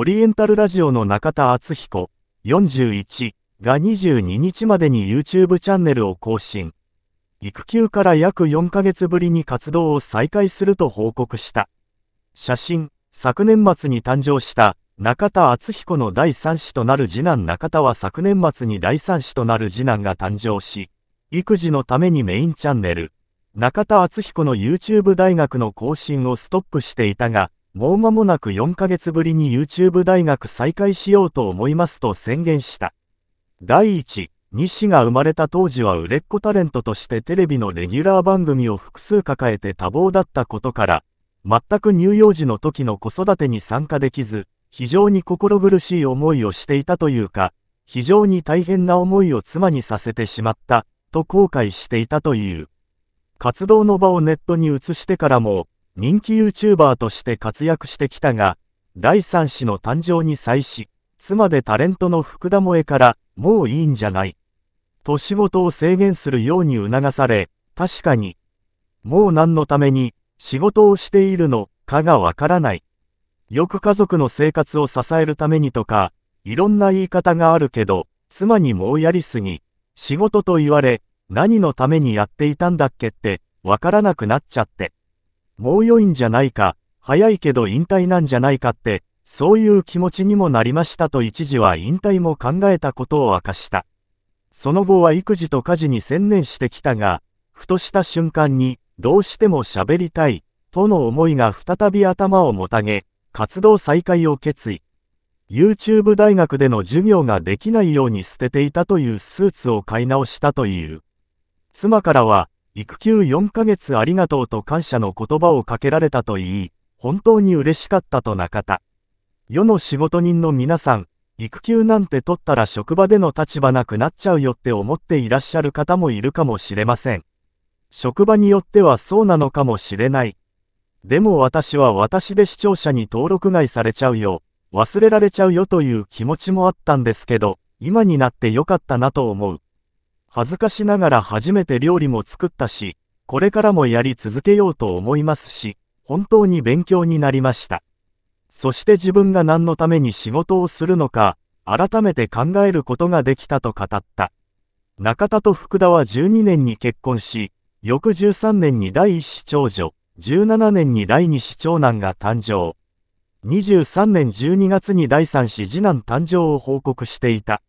オリエンタルラジオの中田敦彦41が22日までに YouTube チャンネルを更新。育休から約4ヶ月ぶりに活動を再開すると報告した。写真、昨年末に誕生した中田敦彦の第3子となる次男中田は昨年末に第3子となる次男が誕生し、育児のためにメインチャンネル、中田敦彦の YouTube 大学の更新をストップしていたが、もう間もなく4ヶ月ぶりに YouTube 大学再開しようと思いますと宣言した。第1、西が生まれた当時は売れっ子タレントとしてテレビのレギュラー番組を複数抱えて多忙だったことから、全く乳幼児の時の子育てに参加できず、非常に心苦しい思いをしていたというか、非常に大変な思いを妻にさせてしまった、と後悔していたという。活動の場をネットに移してからも、人気 YouTuber として活躍してきたが、第3子の誕生に際し、妻でタレントの福田萌から、もういいんじゃない。と仕事を制限するように促され、確かに、もう何のために、仕事をしているのかがわからない。よく家族の生活を支えるためにとか、いろんな言い方があるけど、妻にもうやりすぎ、仕事と言われ、何のためにやっていたんだっけって、わからなくなっちゃって。もう良いんじゃないか、早いけど引退なんじゃないかって、そういう気持ちにもなりましたと一時は引退も考えたことを明かした。その後は育児と家事に専念してきたが、ふとした瞬間に、どうしても喋りたい、との思いが再び頭をもたげ、活動再開を決意。YouTube 大学での授業ができないように捨てていたというスーツを買い直したという。妻からは、育休4ヶ月ありがとうと感謝の言葉をかけられたといい、本当に嬉しかったと中田。世の仕事人の皆さん、育休なんて取ったら職場での立場なくなっちゃうよって思っていらっしゃる方もいるかもしれません。職場によってはそうなのかもしれない。でも私は私で視聴者に登録外されちゃうよ、忘れられちゃうよという気持ちもあったんですけど、今になってよかったなと思う。恥ずかしながら初めて料理も作ったし、これからもやり続けようと思いますし、本当に勉強になりました。そして自分が何のために仕事をするのか、改めて考えることができたと語った。中田と福田は12年に結婚し、翌13年に第1子長女、17年に第2子長男が誕生。23年12月に第3子次男誕生を報告していた。